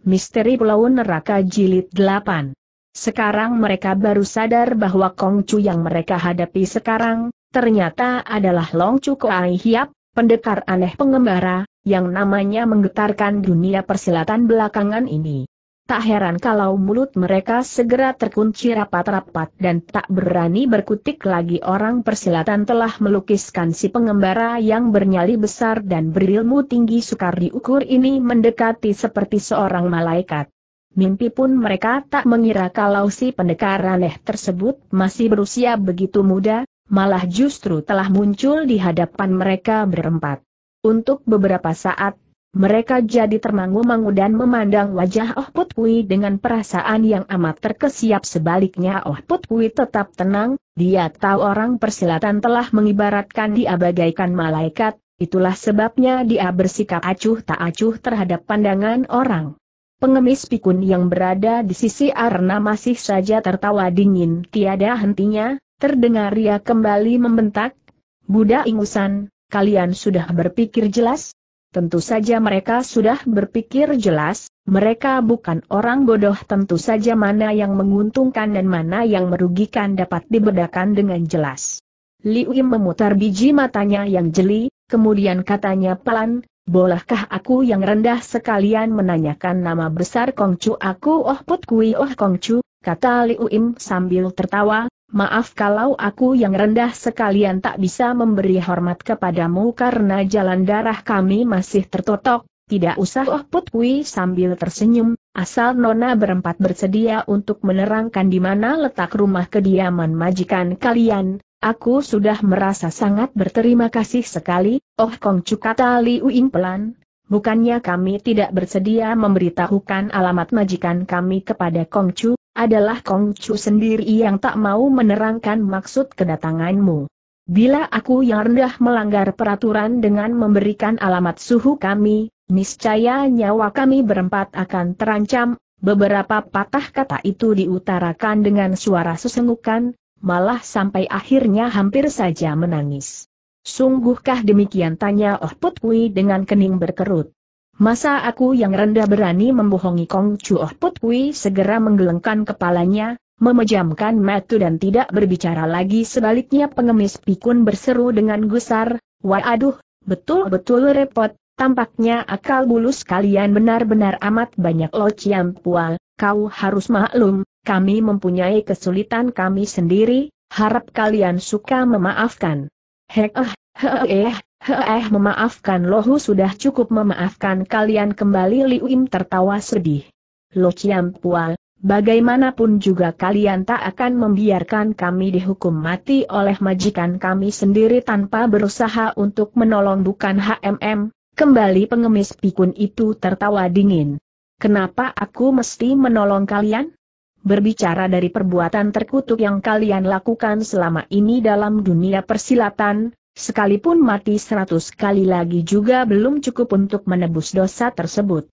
Misteri Pulau Neraka Jilid 8. Sekarang mereka baru sadar bahwa Kongcu yang mereka hadapi sekarang, ternyata adalah Long Chu Koai Hiap, pendekar aneh pengembara, yang namanya menggetarkan dunia persilatan belakangan ini. Tak heran kalau mulut mereka segera terkunci rapat-rapat dan tak berani berkutik lagi orang persilatan telah melukiskan si pengembara yang bernyali besar dan berilmu tinggi sukar diukur ini mendekati seperti seorang malaikat. Mimpi pun mereka tak mengira kalau si pendekar aneh tersebut masih berusia begitu muda, malah justru telah muncul di hadapan mereka berempat. Untuk beberapa saat mereka jadi termangu-mangu dan memandang wajah Oh Put dengan perasaan yang amat terkesiap sebaliknya Oh Put tetap tenang, dia tahu orang persilatan telah mengibaratkan dia bagaikan malaikat, itulah sebabnya dia bersikap acuh tak acuh terhadap pandangan orang. Pengemis pikun yang berada di sisi Arna masih saja tertawa dingin tiada hentinya, terdengar ia kembali membentak, Buddha ingusan, kalian sudah berpikir jelas? Tentu saja mereka sudah berpikir jelas, mereka bukan orang bodoh tentu saja mana yang menguntungkan dan mana yang merugikan dapat dibedakan dengan jelas. Liu Yim memutar biji matanya yang jeli, kemudian katanya pelan, bolehkah aku yang rendah sekalian menanyakan nama besar Kongcu aku Oh Put Kui Oh Kongcu, kata Liu Yim sambil tertawa, Maaf kalau aku yang rendah sekalian tak bisa memberi hormat kepadamu karena jalan darah kami masih tertotok, tidak usah oh Put sambil tersenyum, asal Nona berempat bersedia untuk menerangkan di mana letak rumah kediaman majikan kalian, aku sudah merasa sangat berterima kasih sekali, oh Kong Cukata Liuing pelan. Bukannya kami tidak bersedia memberitahukan alamat majikan kami kepada Kongcu, adalah Kongcu sendiri yang tak mau menerangkan maksud kedatanganmu. Bila aku yang rendah melanggar peraturan dengan memberikan alamat suhu kami, niscaya nyawa kami berempat akan terancam, beberapa patah kata itu diutarakan dengan suara sesengukan, malah sampai akhirnya hampir saja menangis. Sungguhkah demikian tanya Oh Putui dengan kening berkerut. Masa aku yang rendah berani membohongi Kong Chuoh Put segera menggelengkan kepalanya, memejamkan mata dan tidak berbicara lagi sebaliknya pengemis pikun berseru dengan gusar, aduh, betul-betul repot, tampaknya akal bulus kalian benar-benar amat banyak lo ciampual, kau harus maklum, kami mempunyai kesulitan kami sendiri, harap kalian suka memaafkan. Hek ah, eh, eh, Heeh memaafkan Lohu sudah cukup memaafkan kalian kembali Liu Im tertawa sedih. Lo Chiam Pua, bagaimanapun juga kalian tak akan membiarkan kami dihukum mati oleh majikan kami sendiri tanpa berusaha untuk menolong bukan HMM. Kembali pengemis pikun itu tertawa dingin. Kenapa aku mesti menolong kalian? Berbicara dari perbuatan terkutuk yang kalian lakukan selama ini dalam dunia persilatan, Sekalipun mati seratus kali lagi juga belum cukup untuk menebus dosa tersebut.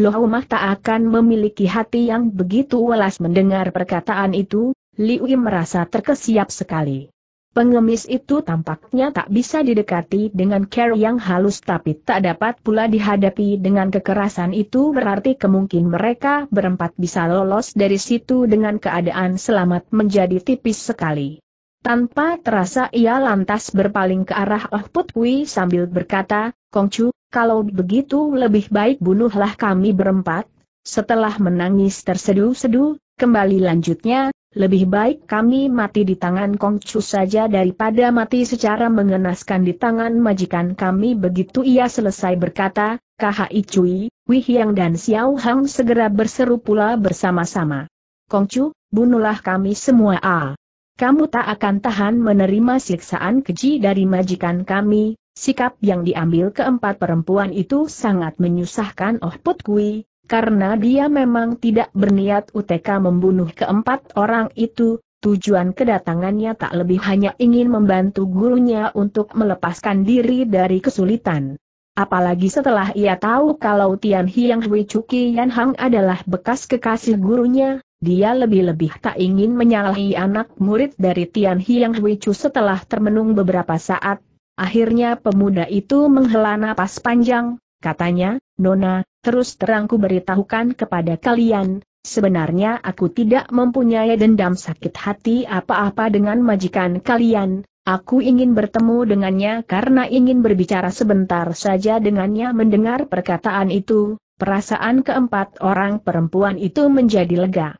Lohumah tak akan memiliki hati yang begitu welas mendengar perkataan itu, Liu merasa terkesiap sekali. Pengemis itu tampaknya tak bisa didekati dengan care yang halus tapi tak dapat pula dihadapi dengan kekerasan itu berarti kemungkinan mereka berempat bisa lolos dari situ dengan keadaan selamat menjadi tipis sekali. Tanpa terasa ia lantas berpaling ke arah Oh Put sambil berkata, Kongcu, kalau begitu lebih baik bunuhlah kami berempat. Setelah menangis tersedu-sedu, kembali lanjutnya, lebih baik kami mati di tangan Kongcu saja daripada mati secara mengenaskan di tangan majikan kami. Begitu ia selesai berkata, KHI Cui, Wihyang dan Xiao Hang segera berseru pula bersama-sama. Kongcu, bunuhlah kami semua. Ah kamu tak akan tahan menerima siksaan keji dari majikan kami, sikap yang diambil keempat perempuan itu sangat menyusahkan Oh Put Kui, karena dia memang tidak berniat UTK membunuh keempat orang itu, tujuan kedatangannya tak lebih hanya ingin membantu gurunya untuk melepaskan diri dari kesulitan. Apalagi setelah ia tahu kalau Tian Hiang Hui Cuki Yan Hang adalah bekas kekasih gurunya, dia lebih-lebih tak ingin menyalahi anak murid dari Tian Hiang Chu setelah termenung beberapa saat. Akhirnya pemuda itu menghela napas panjang, katanya, Nona, terus terangku beritahukan kepada kalian, sebenarnya aku tidak mempunyai dendam sakit hati apa-apa dengan majikan kalian, Aku ingin bertemu dengannya karena ingin berbicara sebentar saja dengannya mendengar perkataan itu, perasaan keempat orang perempuan itu menjadi lega.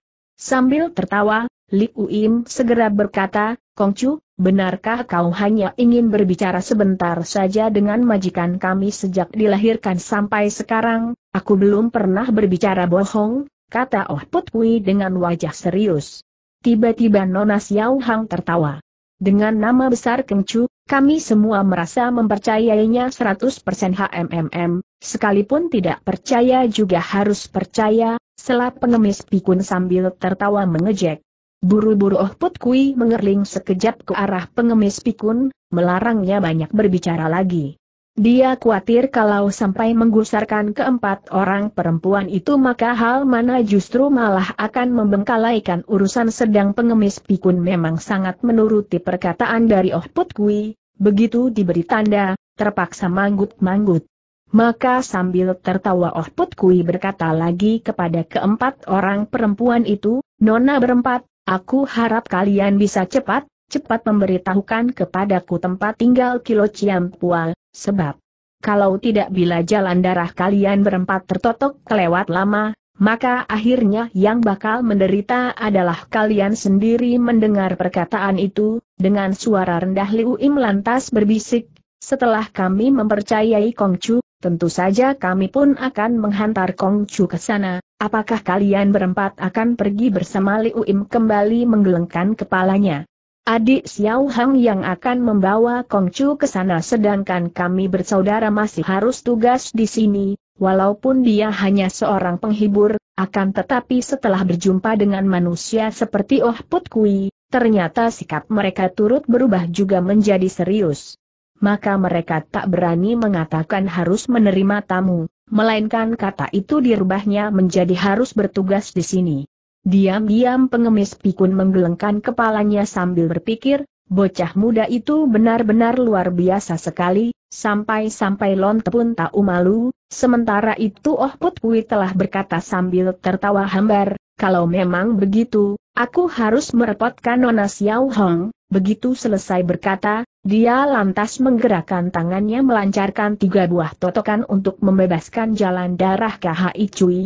Sambil tertawa, Li Uim segera berkata, Kongcu, benarkah kau hanya ingin berbicara sebentar saja dengan majikan kami sejak dilahirkan sampai sekarang, aku belum pernah berbicara bohong, kata Oh Put dengan wajah serius. Tiba-tiba Nona Xiao Hang tertawa. Dengan nama besar Kengcu, kami semua merasa mempercayainya 100% HMMM, sekalipun tidak percaya juga harus percaya, Selap pengemis pikun sambil tertawa mengejek. Buru-buru Oh Put Kui mengerling sekejap ke arah pengemis pikun, melarangnya banyak berbicara lagi. Dia khawatir kalau sampai menggusarkan keempat orang perempuan itu maka hal mana justru malah akan membengkalaikan urusan sedang pengemis pikun memang sangat menuruti perkataan dari Oh Put Kui, begitu diberi tanda, terpaksa manggut-manggut. Maka sambil tertawa Oh Put Kui berkata lagi kepada keempat orang perempuan itu, Nona berempat, aku harap kalian bisa cepat, cepat memberitahukan kepadaku tempat tinggal Kilo Pual, sebab kalau tidak bila jalan darah kalian berempat tertotok kelewat lama, maka akhirnya yang bakal menderita adalah kalian sendiri mendengar perkataan itu, dengan suara rendah Liu Im lantas berbisik, setelah kami mempercayai Kongcu, tentu saja kami pun akan menghantar Chu ke sana. Apakah kalian berempat akan pergi bersama Liu Im kembali menggelengkan kepalanya? Adik Xiao Hang yang akan membawa Kong Chu ke sana sedangkan kami bersaudara masih harus tugas di sini, walaupun dia hanya seorang penghibur, akan tetapi setelah berjumpa dengan manusia seperti Oh Put Kui, ternyata sikap mereka turut berubah juga menjadi serius maka mereka tak berani mengatakan harus menerima tamu, melainkan kata itu dirubahnya menjadi harus bertugas di sini. Diam-diam pengemis pikun menggelengkan kepalanya sambil berpikir, bocah muda itu benar-benar luar biasa sekali, sampai-sampai lonte pun tak malu, sementara itu Oh Put Kui telah berkata sambil tertawa hambar, kalau memang begitu, aku harus merepotkan Nona Xiao Hong, begitu selesai berkata, dia lantas menggerakkan tangannya melancarkan tiga buah totokan untuk membebaskan jalan darah KHI Cui,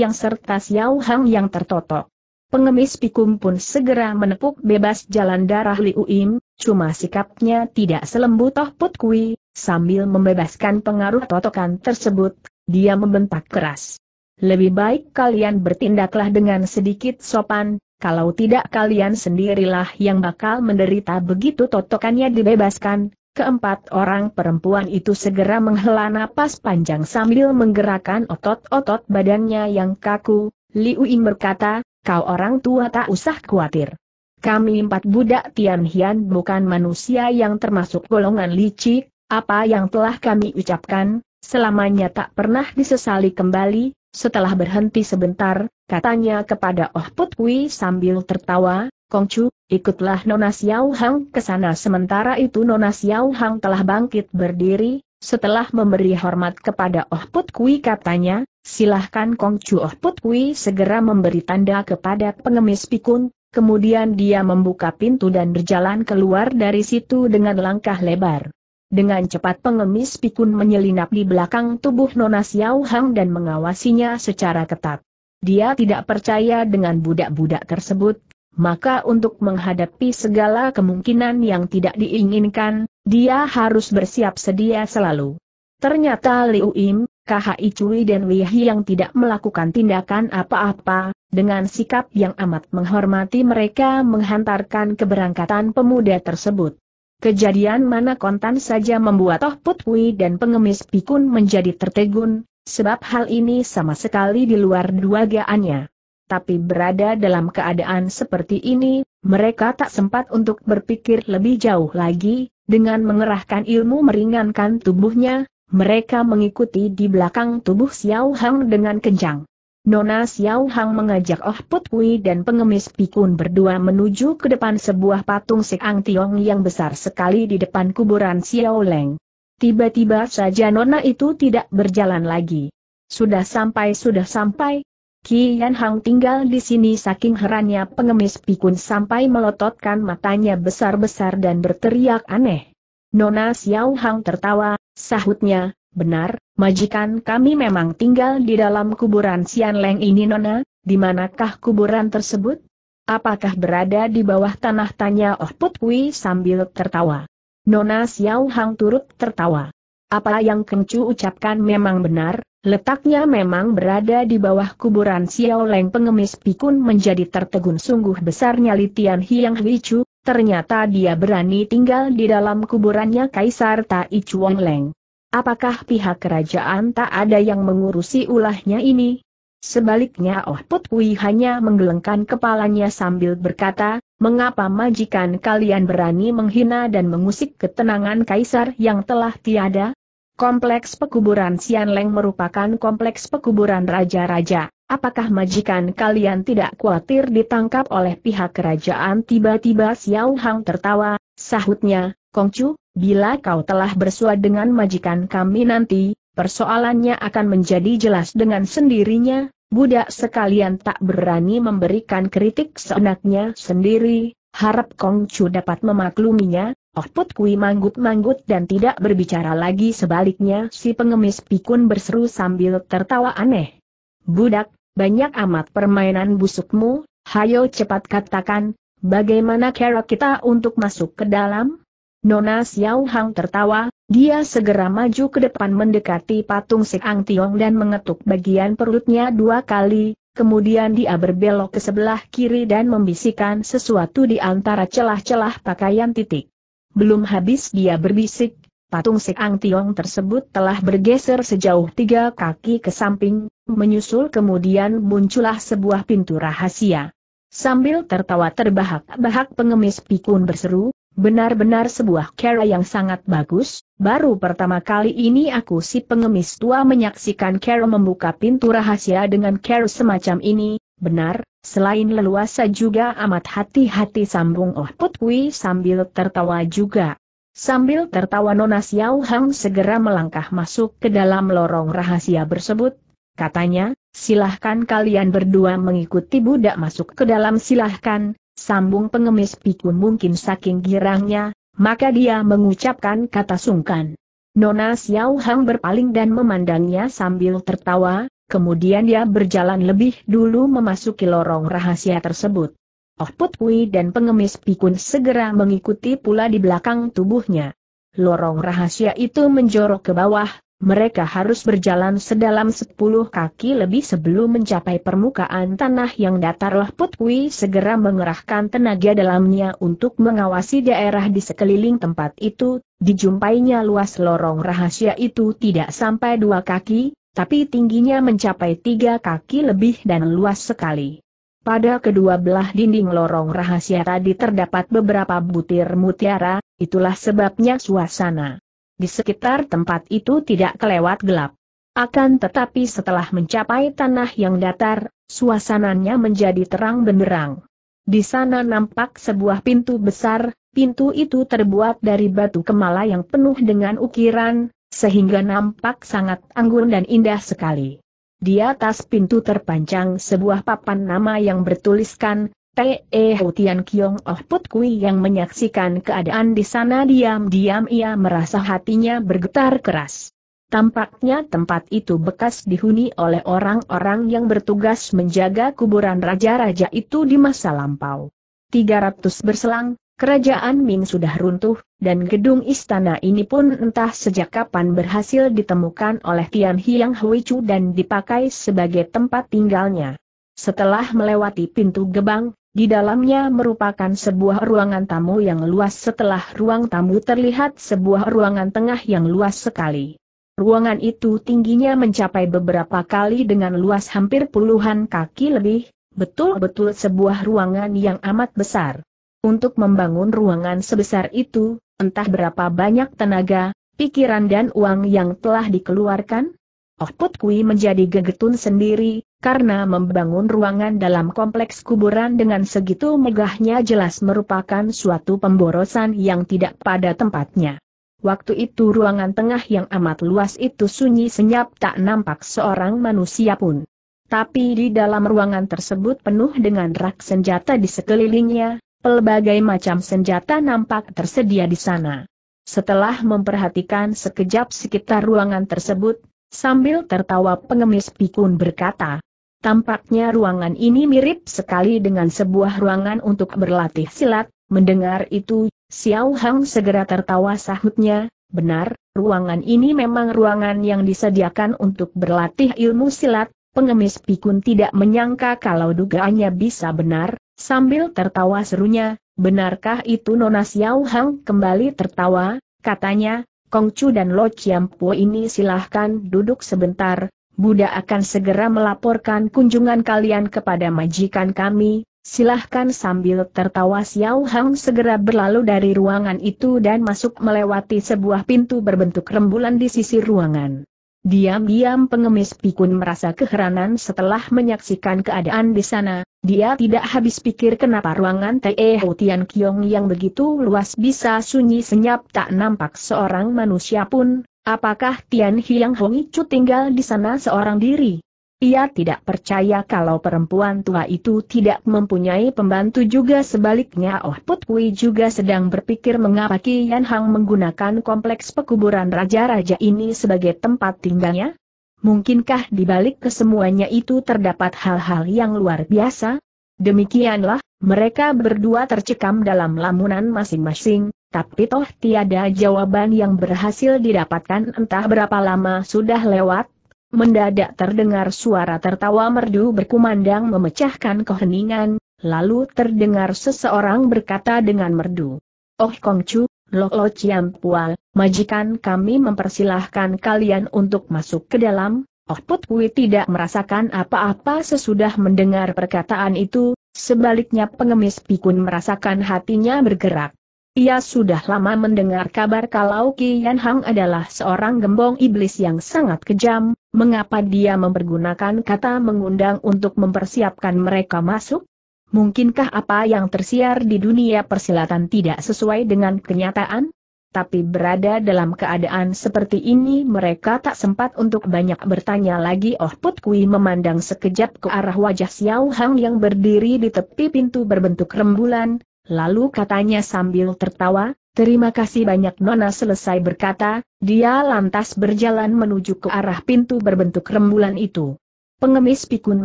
yang serta Xiao Hang yang tertotok. Pengemis Pikum pun segera menepuk bebas jalan darah Liu Im, cuma sikapnya tidak selembut Toh Put Kui, sambil membebaskan pengaruh totokan tersebut, dia membentak keras. Lebih baik kalian bertindaklah dengan sedikit sopan, kalau tidak kalian sendirilah yang bakal menderita begitu totokannya dibebaskan. Keempat orang perempuan itu segera menghela napas panjang sambil menggerakkan otot-otot badannya yang kaku. Liu Ying berkata, kau orang tua tak usah khawatir. Kami empat budak Tian Hian bukan manusia yang termasuk golongan licik, apa yang telah kami ucapkan, selamanya tak pernah disesali kembali, setelah berhenti sebentar, katanya kepada Oh Put Kui sambil tertawa, Kongcu, ikutlah Nona Xiao Hang ke sana. Sementara itu Nona Xiao Hang telah bangkit berdiri, setelah memberi hormat kepada Oh Put Kui katanya, silahkan Kongcu Oh Put Kui segera memberi tanda kepada pengemis pikun, kemudian dia membuka pintu dan berjalan keluar dari situ dengan langkah lebar. Dengan cepat pengemis pikun menyelinap di belakang tubuh Nona Xiao Hang dan mengawasinya secara ketat. Dia tidak percaya dengan budak-budak tersebut, maka untuk menghadapi segala kemungkinan yang tidak diinginkan, dia harus bersiap sedia selalu. Ternyata Liu Im, KHI Cui dan Wei yang tidak melakukan tindakan apa-apa, dengan sikap yang amat menghormati mereka menghantarkan keberangkatan pemuda tersebut. Kejadian mana kontan saja membuat Toh Put dan pengemis pikun menjadi tertegun, sebab hal ini sama sekali di luar duagaannya. Tapi berada dalam keadaan seperti ini, mereka tak sempat untuk berpikir lebih jauh lagi, dengan mengerahkan ilmu meringankan tubuhnya, mereka mengikuti di belakang tubuh Xiao Hang dengan kencang. Nona Xiao Hang mengajak Oh Put Kui dan pengemis Pikun berdua menuju ke depan sebuah patung Seang Tiong yang besar sekali di depan kuburan Xiao Leng. Tiba-tiba saja Nona itu tidak berjalan lagi. Sudah sampai, sudah sampai. Kian Hang tinggal di sini saking herannya pengemis Pikun sampai melototkan matanya besar-besar dan berteriak aneh. Nona Xiao Hang tertawa, sahutnya, Benar, majikan kami memang tinggal di dalam kuburan Sian Leng ini Nona, di manakah kuburan tersebut? Apakah berada di bawah tanah tanya Oh Put sambil tertawa. Nona Xiao Hang turut tertawa. Apa yang Kencu ucapkan memang benar, letaknya memang berada di bawah kuburan Xiao Leng pengemis pikun menjadi tertegun sungguh besarnya Litian Hiang hui chu. ternyata dia berani tinggal di dalam kuburannya Kaisar Tai Chuang Leng. Apakah pihak kerajaan tak ada yang mengurusi ulahnya ini? Sebaliknya Oh Put hanya menggelengkan kepalanya sambil berkata, Mengapa majikan kalian berani menghina dan mengusik ketenangan kaisar yang telah tiada? Kompleks pekuburan Sianleng merupakan kompleks pekuburan raja-raja. Apakah majikan kalian tidak khawatir ditangkap oleh pihak kerajaan? Tiba-tiba Xiao Hang tertawa, sahutnya, Kongcu, Bila kau telah bersua dengan majikan kami nanti, persoalannya akan menjadi jelas dengan sendirinya, budak sekalian tak berani memberikan kritik seenaknya sendiri, harap Kong Chu dapat memakluminya, Oh Put Kui manggut-manggut dan tidak berbicara lagi sebaliknya si pengemis pikun berseru sambil tertawa aneh. Budak, banyak amat permainan busukmu, hayo cepat katakan, bagaimana cara kita untuk masuk ke dalam? Nona Xiao Hang tertawa, dia segera maju ke depan mendekati patung Ang Tiong dan mengetuk bagian perutnya dua kali, kemudian dia berbelok ke sebelah kiri dan membisikkan sesuatu di antara celah-celah pakaian titik. Belum habis dia berbisik, patung Ang Tiong tersebut telah bergeser sejauh tiga kaki ke samping, menyusul kemudian muncullah sebuah pintu rahasia. Sambil tertawa terbahak-bahak pengemis pikun berseru, Benar-benar sebuah cara yang sangat bagus, baru pertama kali ini aku si pengemis tua menyaksikan cara membuka pintu rahasia dengan cara semacam ini, benar, selain leluasa juga amat hati-hati sambung Oh putwi sambil tertawa juga. Sambil tertawa Nona Xiao Hang segera melangkah masuk ke dalam lorong rahasia tersebut, katanya, silahkan kalian berdua mengikuti budak masuk ke dalam silahkan, Sambung pengemis Pikun mungkin saking girangnya, maka dia mengucapkan kata sungkan. Nona Xiao Hang berpaling dan memandangnya sambil tertawa, kemudian dia berjalan lebih dulu memasuki lorong rahasia tersebut. Oh Putui dan pengemis pikun segera mengikuti pula di belakang tubuhnya. Lorong rahasia itu menjorok ke bawah, mereka harus berjalan sedalam sepuluh kaki lebih sebelum mencapai permukaan tanah yang datar Putui segera mengerahkan tenaga dalamnya untuk mengawasi daerah di sekeliling tempat itu, dijumpainya luas lorong rahasia itu tidak sampai dua kaki, tapi tingginya mencapai tiga kaki lebih dan luas sekali. Pada kedua belah dinding lorong rahasia tadi terdapat beberapa butir mutiara, itulah sebabnya suasana di sekitar tempat itu tidak kelewat gelap. Akan tetapi setelah mencapai tanah yang datar, suasananya menjadi terang benderang. Di sana nampak sebuah pintu besar, pintu itu terbuat dari batu kemala yang penuh dengan ukiran, sehingga nampak sangat anggun dan indah sekali. Di atas pintu terpanjang sebuah papan nama yang bertuliskan, T.E. Eh Hutian Kiong Oh Put Kui yang menyaksikan keadaan di sana diam-diam ia merasa hatinya bergetar keras. Tampaknya tempat itu bekas dihuni oleh orang-orang yang bertugas menjaga kuburan raja-raja itu di masa lampau. 300 berselang, kerajaan Ming sudah runtuh, dan gedung istana ini pun entah sejak kapan berhasil ditemukan oleh Tian Hiang Hui Chu dan dipakai sebagai tempat tinggalnya. Setelah melewati pintu gebang, di dalamnya merupakan sebuah ruangan tamu yang luas setelah ruang tamu terlihat sebuah ruangan tengah yang luas sekali. Ruangan itu tingginya mencapai beberapa kali dengan luas hampir puluhan kaki lebih, betul-betul sebuah ruangan yang amat besar. Untuk membangun ruangan sebesar itu, entah berapa banyak tenaga, pikiran dan uang yang telah dikeluarkan, Oh Put Kui menjadi gegetun sendiri, karena membangun ruangan dalam kompleks kuburan dengan segitu megahnya jelas merupakan suatu pemborosan yang tidak pada tempatnya. Waktu itu ruangan tengah yang amat luas itu sunyi senyap tak nampak seorang manusia pun. Tapi di dalam ruangan tersebut penuh dengan rak senjata di sekelilingnya, pelbagai macam senjata nampak tersedia di sana. Setelah memperhatikan sekejap sekitar ruangan tersebut, Sambil tertawa pengemis pikun berkata, Tampaknya ruangan ini mirip sekali dengan sebuah ruangan untuk berlatih silat, mendengar itu, Xiao Hang segera tertawa sahutnya, benar, ruangan ini memang ruangan yang disediakan untuk berlatih ilmu silat, pengemis pikun tidak menyangka kalau dugaannya bisa benar, sambil tertawa serunya, benarkah itu Nona Xiao Hang kembali tertawa, katanya, Kong Chu dan Lo Chiampo ini silahkan duduk sebentar, Buddha akan segera melaporkan kunjungan kalian kepada majikan kami, silahkan sambil tertawa Xiao Hang segera berlalu dari ruangan itu dan masuk melewati sebuah pintu berbentuk rembulan di sisi ruangan. Diam-diam pengemis pikun merasa keheranan setelah menyaksikan keadaan di sana, dia tidak habis pikir kenapa ruangan e Ho Tian Kiong yang begitu luas bisa sunyi senyap tak nampak seorang manusia pun, apakah Tian Hiang Hong Chu tinggal di sana seorang diri? Ia tidak percaya kalau perempuan tua itu tidak mempunyai pembantu juga sebaliknya Oh Put Kui juga sedang berpikir mengapa Kian Hang menggunakan kompleks pekuburan raja-raja ini sebagai tempat tinggalnya? Mungkinkah di balik kesemuanya itu terdapat hal-hal yang luar biasa? Demikianlah, mereka berdua tercekam dalam lamunan masing-masing, tapi toh tiada jawaban yang berhasil didapatkan entah berapa lama sudah lewat, mendadak terdengar suara tertawa merdu berkumandang memecahkan keheningan, lalu terdengar seseorang berkata dengan merdu. Oh Kong Chu, Lo Lo Pual, majikan kami mempersilahkan kalian untuk masuk ke dalam, Oh Put Kui tidak merasakan apa-apa sesudah mendengar perkataan itu, sebaliknya pengemis pikun merasakan hatinya bergerak. Ia sudah lama mendengar kabar kalau Kian Hang adalah seorang gembong iblis yang sangat kejam, mengapa dia mempergunakan kata mengundang untuk mempersiapkan mereka masuk? Mungkinkah apa yang tersiar di dunia persilatan tidak sesuai dengan kenyataan? Tapi berada dalam keadaan seperti ini mereka tak sempat untuk banyak bertanya lagi Oh Put Kui memandang sekejap ke arah wajah Xiao Hang yang berdiri di tepi pintu berbentuk rembulan, Lalu katanya sambil tertawa, terima kasih banyak Nona selesai berkata, dia lantas berjalan menuju ke arah pintu berbentuk rembulan itu. Pengemis pikun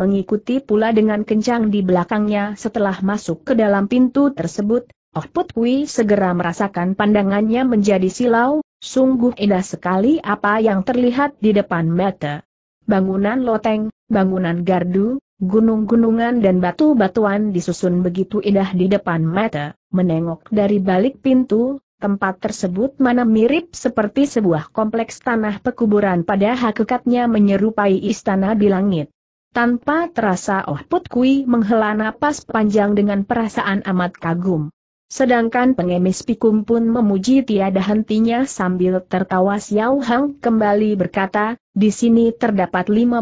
mengikuti pula dengan kencang di belakangnya setelah masuk ke dalam pintu tersebut, Oh Put Kui segera merasakan pandangannya menjadi silau, sungguh indah sekali apa yang terlihat di depan mata. Bangunan loteng, bangunan gardu, Gunung-gunungan dan batu-batuan disusun begitu indah di depan mata, menengok dari balik pintu, tempat tersebut mana mirip seperti sebuah kompleks tanah pekuburan pada hakikatnya menyerupai istana di langit. Tanpa terasa Oh Put Kui menghela napas panjang dengan perasaan amat kagum. Sedangkan pengemis Pikum pun memuji tiada hentinya sambil tertawa Xiao Hang kembali berkata, di sini terdapat 58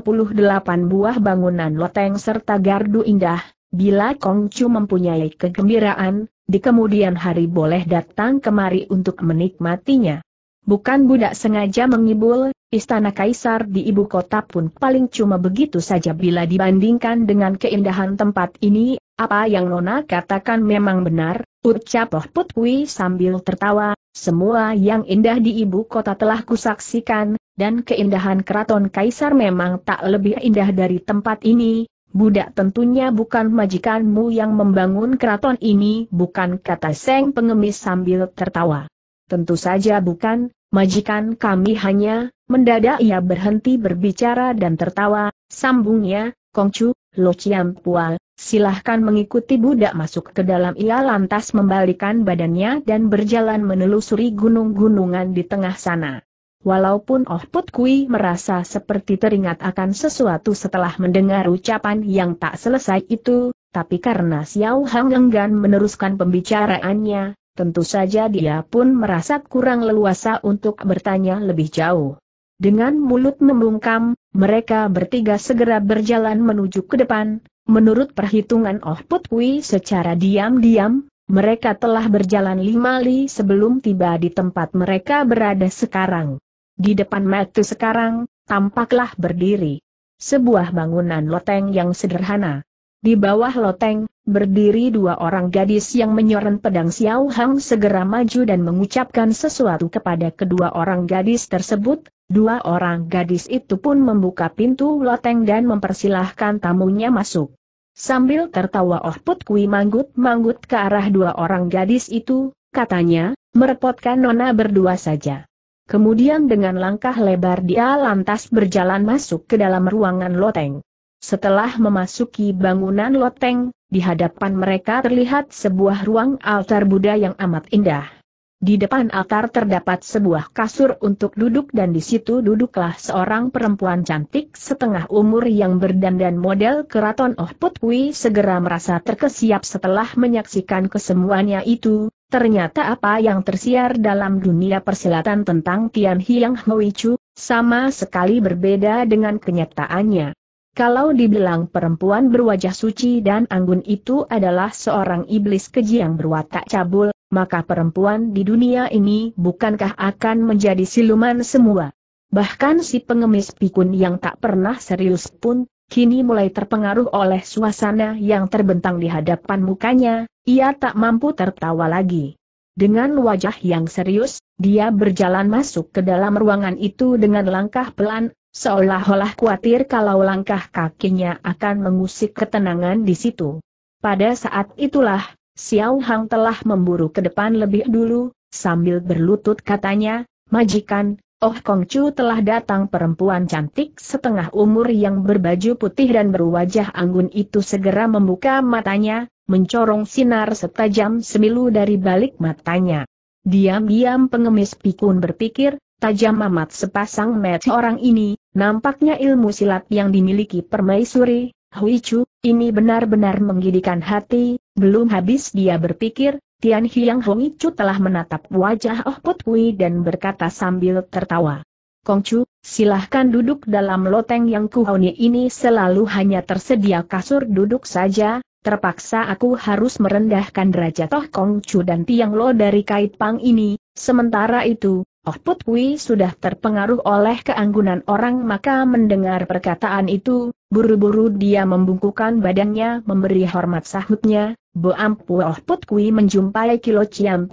buah bangunan loteng serta gardu indah, bila Kong Chu mempunyai kegembiraan, di kemudian hari boleh datang kemari untuk menikmatinya. Bukan budak sengaja mengibul, istana kaisar di ibu kota pun paling cuma begitu saja bila dibandingkan dengan keindahan tempat ini, apa yang Nona katakan memang benar, ucap Oh Put sambil tertawa, semua yang indah di ibu kota telah kusaksikan, dan keindahan keraton kaisar memang tak lebih indah dari tempat ini, budak tentunya bukan majikanmu yang membangun keraton ini, bukan kata Seng pengemis sambil tertawa. Tentu saja bukan, majikan kami hanya, mendadak ia berhenti berbicara dan tertawa, sambungnya, Kongcu, Lo Chiam Pual, silahkan mengikuti budak masuk ke dalam ia lantas membalikan badannya dan berjalan menelusuri gunung-gunungan di tengah sana. Walaupun Oh Put Kui merasa seperti teringat akan sesuatu setelah mendengar ucapan yang tak selesai itu, tapi karena Xiao Hang enggan meneruskan pembicaraannya, tentu saja dia pun merasa kurang leluasa untuk bertanya lebih jauh. Dengan mulut membungkam, mereka bertiga segera berjalan menuju ke depan, Menurut perhitungan Oh Put secara diam-diam, mereka telah berjalan lima li sebelum tiba di tempat mereka berada sekarang. Di depan mata sekarang, tampaklah berdiri. Sebuah bangunan loteng yang sederhana. Di bawah loteng, berdiri dua orang gadis yang menyoren pedang Xiao Hang segera maju dan mengucapkan sesuatu kepada kedua orang gadis tersebut, dua orang gadis itu pun membuka pintu loteng dan mempersilahkan tamunya masuk. Sambil tertawa Oh Put Kui manggut-manggut ke arah dua orang gadis itu, katanya, merepotkan Nona berdua saja. Kemudian dengan langkah lebar dia lantas berjalan masuk ke dalam ruangan loteng. Setelah memasuki bangunan loteng, di hadapan mereka terlihat sebuah ruang altar Buddha yang amat indah. Di depan altar terdapat sebuah kasur untuk duduk dan di situ duduklah seorang perempuan cantik setengah umur yang berdandan model keraton Oh Putwi segera merasa terkesiap setelah menyaksikan kesemuanya itu, ternyata apa yang tersiar dalam dunia persilatan tentang Tian Hiang Hui Chu, sama sekali berbeda dengan kenyataannya. Kalau dibilang perempuan berwajah suci dan anggun itu adalah seorang iblis keji yang berwatak cabul, maka perempuan di dunia ini bukankah akan menjadi siluman semua? Bahkan si pengemis pikun yang tak pernah serius pun, kini mulai terpengaruh oleh suasana yang terbentang di hadapan mukanya, ia tak mampu tertawa lagi. Dengan wajah yang serius, dia berjalan masuk ke dalam ruangan itu dengan langkah pelan, seolah-olah khawatir kalau langkah kakinya akan mengusik ketenangan di situ. Pada saat itulah, Xiao Hang telah memburu ke depan lebih dulu, sambil berlutut katanya, Majikan, Oh Kong Chu telah datang perempuan cantik setengah umur yang berbaju putih dan berwajah anggun itu segera membuka matanya, mencorong sinar setajam semilu dari balik matanya. Diam-diam pengemis pikun berpikir, tajam amat sepasang mata orang ini, nampaknya ilmu silat yang dimiliki permaisuri, Hui Chu, ini benar-benar menggidikan hati, belum habis dia berpikir, Tian Hiang Hui Chu telah menatap wajah Oh Put Hui dan berkata sambil tertawa. Kong Chu, silahkan duduk dalam loteng yang kuhuni ini selalu hanya tersedia kasur duduk saja, terpaksa aku harus merendahkan derajat Oh Kong Chu dan Tiang Lo dari Kait Pang ini, sementara itu, Oh Putwi sudah terpengaruh oleh keanggunan orang maka mendengar perkataan itu, buru-buru dia membungkukan badannya memberi hormat sahutnya, Bo Ampu Oh Putwi menjumpai Kilo Ciam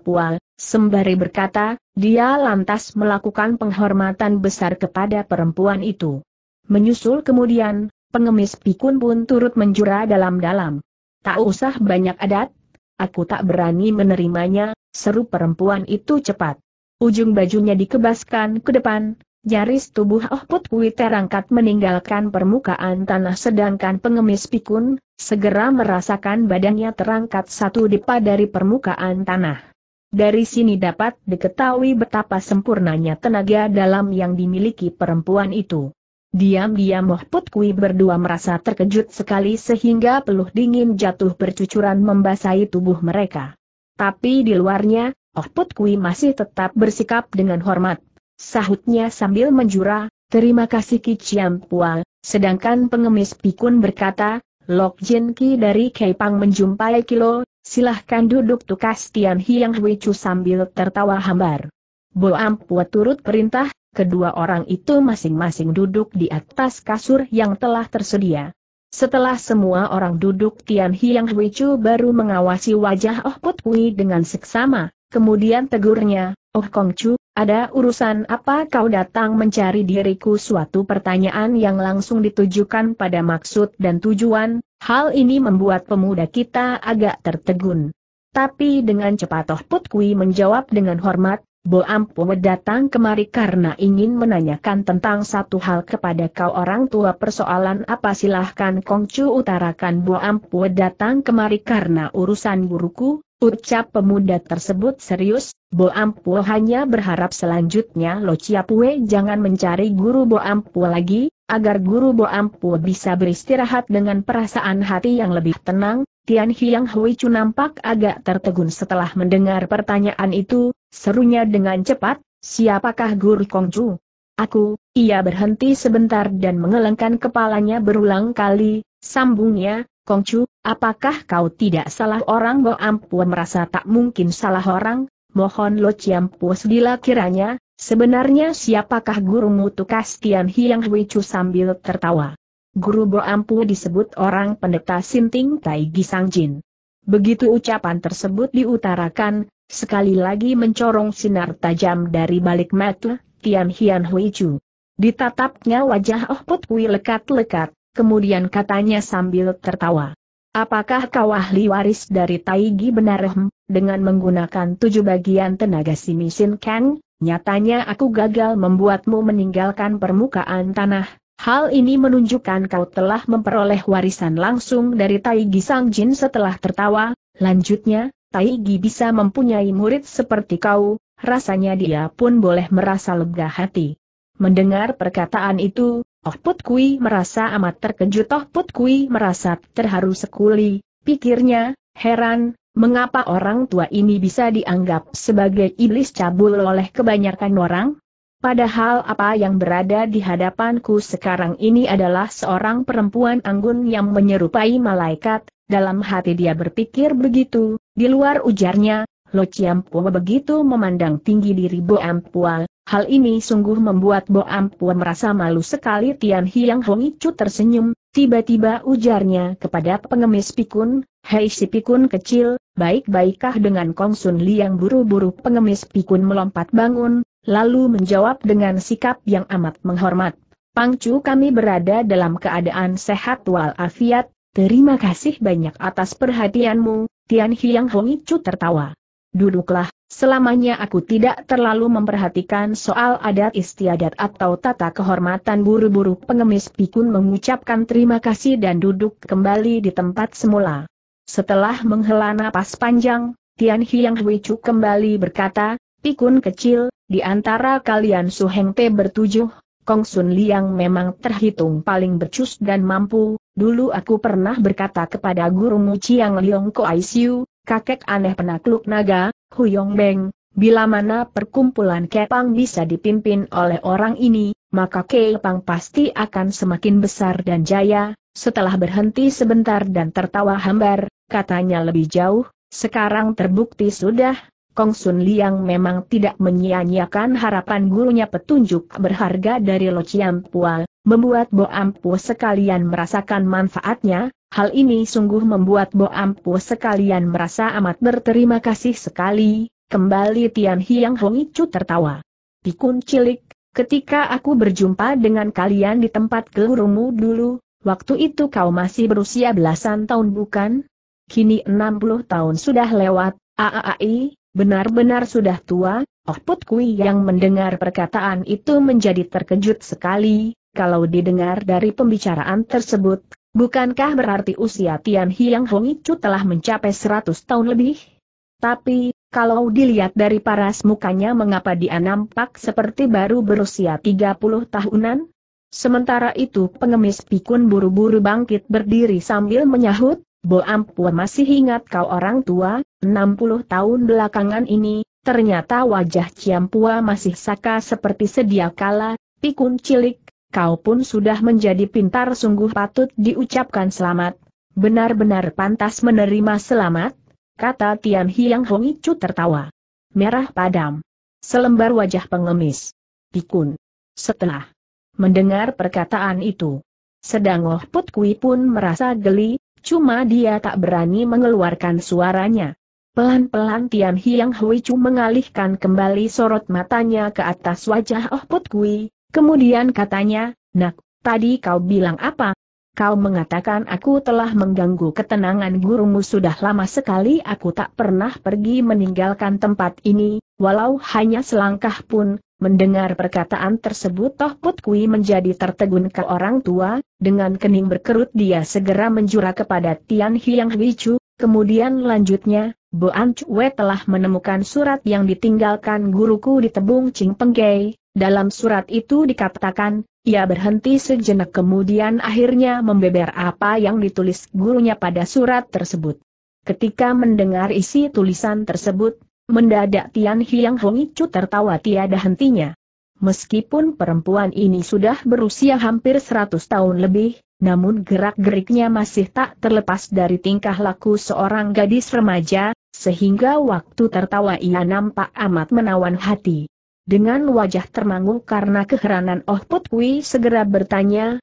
sembari berkata, dia lantas melakukan penghormatan besar kepada perempuan itu. Menyusul kemudian, pengemis pikun pun turut menjura dalam-dalam. Tak usah banyak adat, aku tak berani menerimanya, seru perempuan itu cepat. Ujung bajunya dikebaskan ke depan, nyaris tubuh Oh Put terangkat meninggalkan permukaan tanah sedangkan pengemis pikun, segera merasakan badannya terangkat satu depa dari permukaan tanah. Dari sini dapat diketahui betapa sempurnanya tenaga dalam yang dimiliki perempuan itu. Diam-diam Mohput Kui berdua merasa terkejut sekali sehingga peluh dingin jatuh bercucuran membasahi tubuh mereka. Tapi di luarnya, Oh Put Kui masih tetap bersikap dengan hormat. Sahutnya sambil menjura, terima kasih Ki Chiam Pua, sedangkan pengemis pikun berkata, Lok Jin Ki dari Kepang menjumpai Kilo, silahkan duduk tukas Tian Hiang Hui Chu sambil tertawa hambar. Bo Ampua turut perintah, kedua orang itu masing-masing duduk di atas kasur yang telah tersedia. Setelah semua orang duduk Tian Hiang Hui Chu baru mengawasi wajah Oh Put Kui dengan seksama, kemudian tegurnya, Oh Kongcu, ada urusan apa kau datang mencari diriku suatu pertanyaan yang langsung ditujukan pada maksud dan tujuan, hal ini membuat pemuda kita agak tertegun. Tapi dengan cepat Oh Put Kui menjawab dengan hormat, Bo Ampo datang kemari karena ingin menanyakan tentang satu hal kepada kau orang tua persoalan apa silahkan Kongcu utarakan Bo Ampo datang kemari karena urusan buruku. Ucap pemuda tersebut serius, Bo Ampu hanya berharap selanjutnya Lo Chiapue jangan mencari guru Bo Ampu lagi, agar guru Bo Ampu bisa beristirahat dengan perasaan hati yang lebih tenang. Tian Hiang Hui Chu nampak agak tertegun setelah mendengar pertanyaan itu, serunya dengan cepat, siapakah guru Kongju? Aku, ia berhenti sebentar dan mengelengkan kepalanya berulang kali, sambungnya, Kongcu, apakah kau tidak salah orang Bo Ampu merasa tak mungkin salah orang, mohon Lo Ciampu sedila kiranya, sebenarnya siapakah gurumu tukas Tian Hiang Chu sambil tertawa. Guru Bo Ampu disebut orang pendeta Sinting Tai Gisang Jin. Begitu ucapan tersebut diutarakan, sekali lagi mencorong sinar tajam dari balik mata Tian Hian Hui Chu. Ditatapnya wajah Oh Put Kui lekat-lekat, Kemudian katanya sambil tertawa. Apakah kau ahli waris dari Taigi benar hem, dengan menggunakan tujuh bagian tenaga si Misin Kang? Nyatanya aku gagal membuatmu meninggalkan permukaan tanah. Hal ini menunjukkan kau telah memperoleh warisan langsung dari Taigi Sang Jin setelah tertawa. Lanjutnya, Taigi bisa mempunyai murid seperti kau, rasanya dia pun boleh merasa lega hati. Mendengar perkataan itu, Oh Put Kui merasa amat terkejut Oh Put Kui merasa terharu sekali, pikirnya, heran, mengapa orang tua ini bisa dianggap sebagai iblis cabul oleh kebanyakan orang? Padahal apa yang berada di hadapanku sekarang ini adalah seorang perempuan anggun yang menyerupai malaikat, dalam hati dia berpikir begitu, di luar ujarnya, Lo Chiampua begitu memandang tinggi diri Bo Ampua, Hal ini sungguh membuat Bo Ampua merasa malu sekali Tian Hiang Icu tersenyum, tiba-tiba ujarnya kepada pengemis pikun, Hei si pikun kecil, baik-baikkah dengan Kong Sun Liang buru-buru pengemis pikun melompat bangun, lalu menjawab dengan sikap yang amat menghormat. Pangcu kami berada dalam keadaan sehat walafiat, terima kasih banyak atas perhatianmu, Tian Hiang Icu tertawa. Duduklah, Selamanya aku tidak terlalu memperhatikan soal adat istiadat atau tata kehormatan buru-buru pengemis pikun mengucapkan terima kasih dan duduk kembali di tempat semula. Setelah menghela napas panjang, Tian Hiang Huicu kembali berkata, Pikun kecil, di antara kalian Su Heng Te bertujuh, Kong Sun Liang memang terhitung paling becus dan mampu, dulu aku pernah berkata kepada gurumu Chiang Liong Ko Aisiu, kakek aneh penakluk naga, Huyong Beng, bila mana perkumpulan Kepang bisa dipimpin oleh orang ini, maka Kepang pasti akan semakin besar dan jaya, setelah berhenti sebentar dan tertawa hambar, katanya lebih jauh, sekarang terbukti sudah, Kong Sun Liang memang tidak menyia-nyiakan harapan gurunya petunjuk berharga dari Lo Chiam Pua, membuat Bo Ampu sekalian merasakan manfaatnya, Hal ini sungguh membuat Bo Ampu sekalian merasa amat berterima kasih sekali, kembali Tian Hiang Icu tertawa. Pikun cilik, ketika aku berjumpa dengan kalian di tempat gelurumu dulu, waktu itu kau masih berusia belasan tahun bukan? Kini 60 tahun sudah lewat, aai, benar-benar sudah tua, Oh Put Kui yang mendengar perkataan itu menjadi terkejut sekali, kalau didengar dari pembicaraan tersebut, Bukankah berarti usia Tian Hiang Hongcu telah mencapai 100 tahun lebih? Tapi, kalau dilihat dari paras mukanya mengapa dia nampak seperti baru berusia 30 tahunan? Sementara itu pengemis pikun buru-buru bangkit berdiri sambil menyahut, Bo Ampua masih ingat kau orang tua, 60 tahun belakangan ini, ternyata wajah Ciampua masih saka seperti sedia kala, pikun cilik, kau pun sudah menjadi pintar sungguh patut diucapkan selamat. Benar-benar pantas menerima selamat, kata Tian Hiang Hong Icu tertawa. Merah padam. Selembar wajah pengemis. Pikun. Setelah mendengar perkataan itu, sedang Oh Put Kui pun merasa geli, cuma dia tak berani mengeluarkan suaranya. Pelan-pelan Tian Hiang Hui Chu mengalihkan kembali sorot matanya ke atas wajah Oh Put Kui, Kemudian katanya, Nak, tadi kau bilang apa? Kau mengatakan aku telah mengganggu ketenangan gurumu sudah lama sekali aku tak pernah pergi meninggalkan tempat ini, walau hanya selangkah pun, mendengar perkataan tersebut Toh Put Kui menjadi tertegun ke orang tua, dengan kening berkerut dia segera menjura kepada Tian Hiang Chu, kemudian lanjutnya, An Chue telah menemukan surat yang ditinggalkan guruku di Tebung Ching Penggei, dalam surat itu dikatakan, ia berhenti sejenak kemudian akhirnya membeber apa yang ditulis gurunya pada surat tersebut. Ketika mendengar isi tulisan tersebut, mendadak Tian Hiang Icu tertawa tiada hentinya. Meskipun perempuan ini sudah berusia hampir 100 tahun lebih, namun gerak-geriknya masih tak terlepas dari tingkah laku seorang gadis remaja, sehingga waktu tertawa ia nampak amat menawan hati. Dengan wajah termangung karena keheranan Oh Put Kui segera bertanya,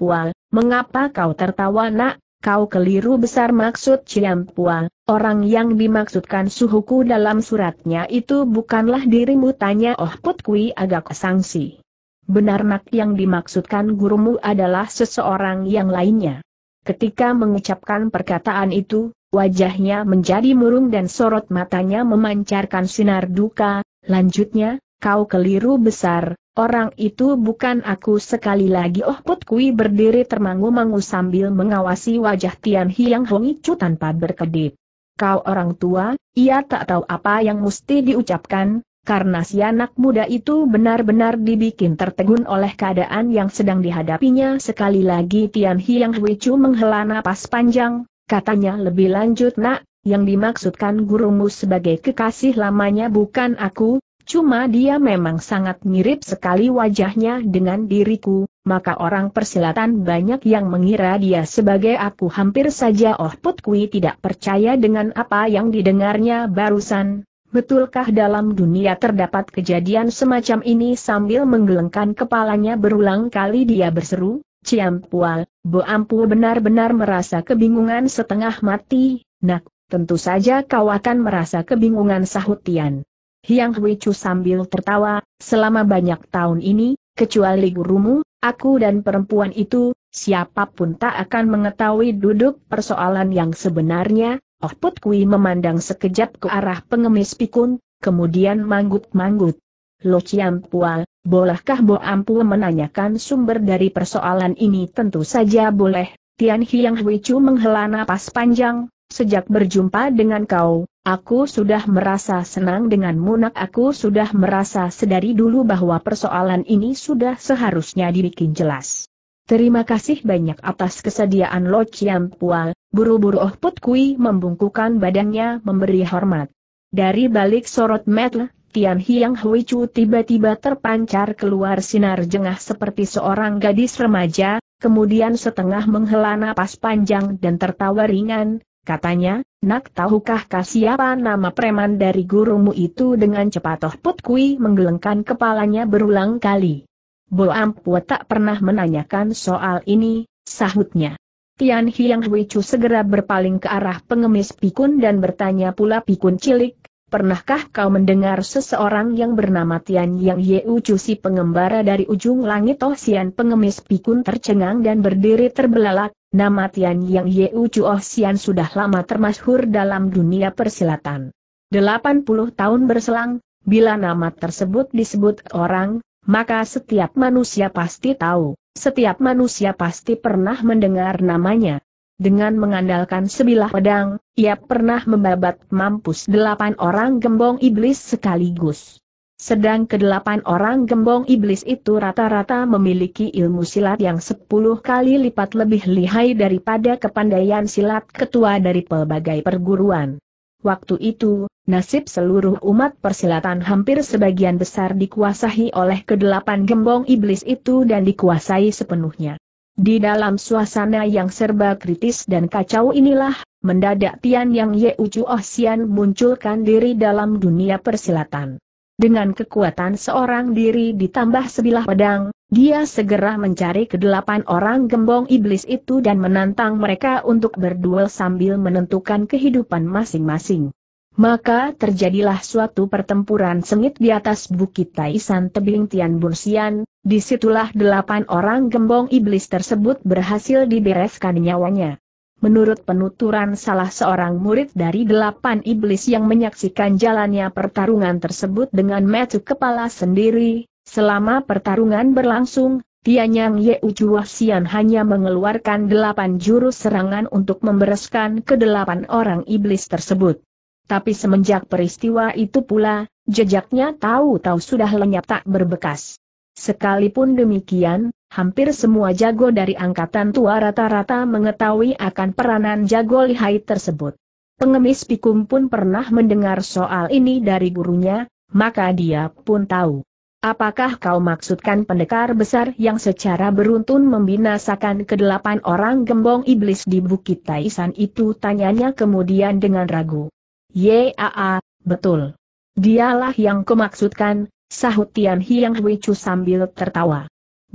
Pua, mengapa kau tertawa nak? Kau keliru besar maksud Pua, orang yang dimaksudkan suhuku dalam suratnya itu bukanlah dirimu tanya Oh Put Kui agak sangsi. Benar nak yang dimaksudkan gurumu adalah seseorang yang lainnya. Ketika mengucapkan perkataan itu, wajahnya menjadi murung dan sorot matanya memancarkan sinar duka, lanjutnya, kau keliru besar, orang itu bukan aku sekali lagi Oh Put Kui berdiri termangu-mangu sambil mengawasi wajah Tian Hiang Hong Icu tanpa berkedip. Kau orang tua, ia tak tahu apa yang mesti diucapkan, karena si anak muda itu benar-benar dibikin tertegun oleh keadaan yang sedang dihadapinya sekali lagi Tian Hiang Chu menghela napas panjang, katanya lebih lanjut nak, yang dimaksudkan gurumu sebagai kekasih lamanya bukan aku, Cuma dia memang sangat mirip sekali wajahnya dengan diriku, maka orang persilatan banyak yang mengira dia sebagai aku hampir saja Oh Put tidak percaya dengan apa yang didengarnya barusan. Betulkah dalam dunia terdapat kejadian semacam ini sambil menggelengkan kepalanya berulang kali dia berseru, Ciampual, Bo Ampu benar-benar merasa kebingungan setengah mati, nak, tentu saja kau akan merasa kebingungan sahutian. Hiang Hui Chu sambil tertawa, selama banyak tahun ini, kecuali gurumu, aku dan perempuan itu, siapapun tak akan mengetahui duduk persoalan yang sebenarnya, Oh Put Kui memandang sekejap ke arah pengemis pikun, kemudian manggut-manggut. Lo Chiam Pual, bolehkah Bo Ampu menanyakan sumber dari persoalan ini? Tentu saja boleh, Tian Hiang Hui Chu menghela napas panjang, Sejak berjumpa dengan kau, aku sudah merasa senang dengan munak aku sudah merasa sedari dulu bahwa persoalan ini sudah seharusnya dibikin jelas. Terima kasih banyak atas kesediaan Lo Chiam Pual, buru-buru Oh Put Kui membungkukan badannya memberi hormat. Dari balik sorot metel, Tian Hiang Hui Chu tiba-tiba terpancar keluar sinar jengah seperti seorang gadis remaja, kemudian setengah menghela napas panjang dan tertawa ringan, Katanya, nak tahukah kah siapa nama preman dari gurumu itu dengan cepat Toh Put Kui menggelengkan kepalanya berulang kali. Bo Ampua tak pernah menanyakan soal ini, sahutnya. Tian Hiang Hui Chu segera berpaling ke arah pengemis pikun dan bertanya pula pikun cilik, Pernahkah kau mendengar seseorang yang bernama Tian Yang Ye Ucu si pengembara dari ujung langit oh, Sian pengemis pikun tercengang dan berdiri terbelalak, Nama Tian Yang Yeu Chuo Xian sudah lama termasyhur dalam dunia persilatan. 80 tahun berselang, bila nama tersebut disebut orang, maka setiap manusia pasti tahu, setiap manusia pasti pernah mendengar namanya. Dengan mengandalkan sebilah pedang, ia pernah membabat mampus delapan orang gembong iblis sekaligus. Sedang kedelapan orang gembong iblis itu rata-rata memiliki ilmu silat yang sepuluh kali lipat lebih lihai daripada kepandaian silat ketua dari pelbagai perguruan. Waktu itu, nasib seluruh umat persilatan hampir sebagian besar dikuasai oleh kedelapan gembong iblis itu dan dikuasai sepenuhnya. Di dalam suasana yang serba kritis dan kacau inilah, mendadak Tian Yang Ye Ucu Sian munculkan diri dalam dunia persilatan. Dengan kekuatan seorang diri ditambah sebilah pedang, dia segera mencari kedelapan orang gembong iblis itu dan menantang mereka untuk berduel sambil menentukan kehidupan masing-masing. Maka terjadilah suatu pertempuran sengit di atas bukit Taisan tebing Tian Bursian, disitulah delapan orang gembong iblis tersebut berhasil dibereskan nyawanya. Menurut penuturan salah seorang murid dari delapan iblis yang menyaksikan jalannya pertarungan tersebut dengan metu kepala sendiri, selama pertarungan berlangsung, Tianyang Ye Ujua hanya mengeluarkan delapan jurus serangan untuk membereskan kedelapan orang iblis tersebut. Tapi semenjak peristiwa itu pula, jejaknya tahu-tahu sudah lenyap tak berbekas. Sekalipun demikian, hampir semua jago dari angkatan tua rata-rata mengetahui akan peranan jago lihai tersebut. Pengemis Pikum pun pernah mendengar soal ini dari gurunya, maka dia pun tahu. Apakah kau maksudkan pendekar besar yang secara beruntun membinasakan kedelapan orang gembong iblis di Bukit Taisan itu? Tanyanya kemudian dengan ragu. Yaa, betul. Dialah yang kumaksudkan, sahut Tian Hiang Wicu sambil tertawa.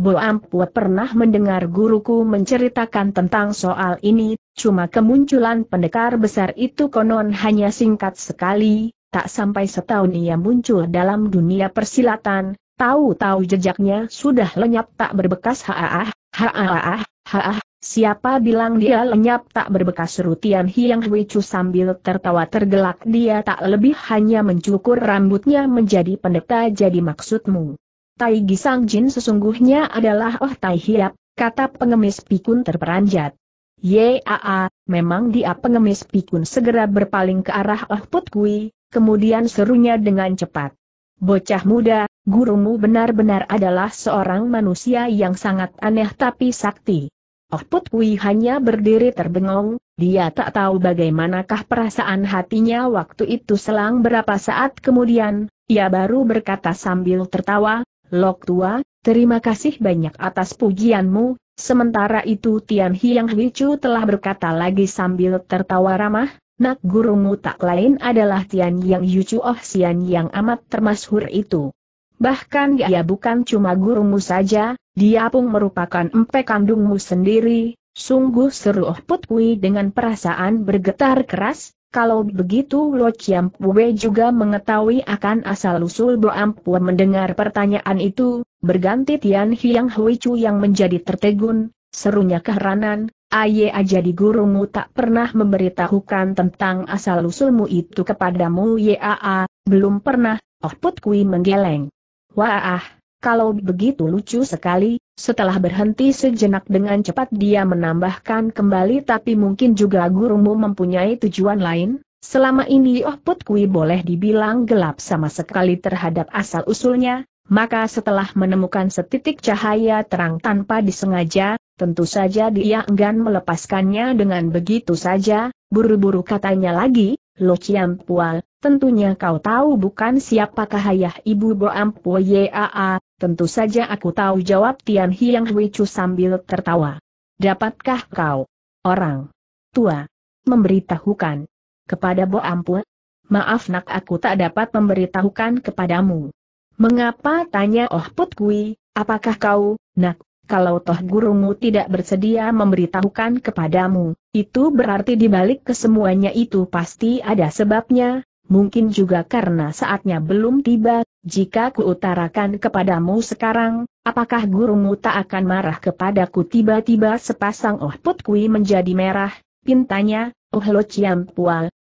Bo Ampua pernah mendengar guruku menceritakan tentang soal ini, cuma kemunculan pendekar besar itu konon hanya singkat sekali, tak sampai setahun ia muncul dalam dunia persilatan, tahu-tahu jejaknya sudah lenyap tak berbekas haah, haah, haah, siapa bilang dia lenyap tak berbekas rutian Hiang wicu sambil tertawa tergelak dia tak lebih hanya mencukur rambutnya menjadi pendeta jadi maksudmu. Tai Gisang Jin sesungguhnya adalah Oh Tai Hiap, kata pengemis pikun terperanjat. Yaa, memang dia pengemis pikun segera berpaling ke arah Oh Put Kui, kemudian serunya dengan cepat. Bocah muda, gurumu benar-benar adalah seorang manusia yang sangat aneh tapi sakti. Oh Put Kui hanya berdiri terbengong, dia tak tahu bagaimanakah perasaan hatinya waktu itu selang berapa saat kemudian, ia baru berkata sambil tertawa, Lok Tua, terima kasih banyak atas pujianmu, sementara itu Tian Hiang Chu telah berkata lagi sambil tertawa ramah, nak gurumu tak lain adalah Tian Yang Yucu Oh Sian yang amat termasyhur itu. Bahkan dia bukan cuma gurumu saja, dia pun merupakan empe kandungmu sendiri, sungguh seru Oh Putwi dengan perasaan bergetar keras, kalau begitu Lo Chiam Pue juga mengetahui akan asal-usul Bo Pue mendengar pertanyaan itu, berganti Tian Hiang Hui Chu yang menjadi tertegun, serunya keheranan, Aye aja di gurumu tak pernah memberitahukan tentang asal-usulmu itu kepadamu Yaa, belum pernah, Oh Put Kui menggeleng. Wah, ah, kalau begitu lucu sekali, setelah berhenti sejenak dengan cepat dia menambahkan kembali tapi mungkin juga gurumu mempunyai tujuan lain, selama ini Oh Put Kui boleh dibilang gelap sama sekali terhadap asal-usulnya, maka setelah menemukan setitik cahaya terang tanpa disengaja, tentu saja dia enggan melepaskannya dengan begitu saja, buru-buru katanya lagi, Lo Chiam Pual, Tentunya kau tahu bukan siapakah ayah ibu Boam Yaa, tentu saja aku tahu jawab Tian Hiang Hui Chu sambil tertawa. Dapatkah kau, orang tua, memberitahukan kepada Boam Pue? Maaf nak aku tak dapat memberitahukan kepadamu. Mengapa tanya Oh Put Kui, apakah kau, nak, kalau toh gurumu tidak bersedia memberitahukan kepadamu, itu berarti dibalik kesemuanya itu pasti ada sebabnya, mungkin juga karena saatnya belum tiba, jika kuutarakan kepadamu sekarang, apakah gurumu tak akan marah kepadaku tiba-tiba sepasang Oh Put menjadi merah, pintanya, Oh Lo Chiam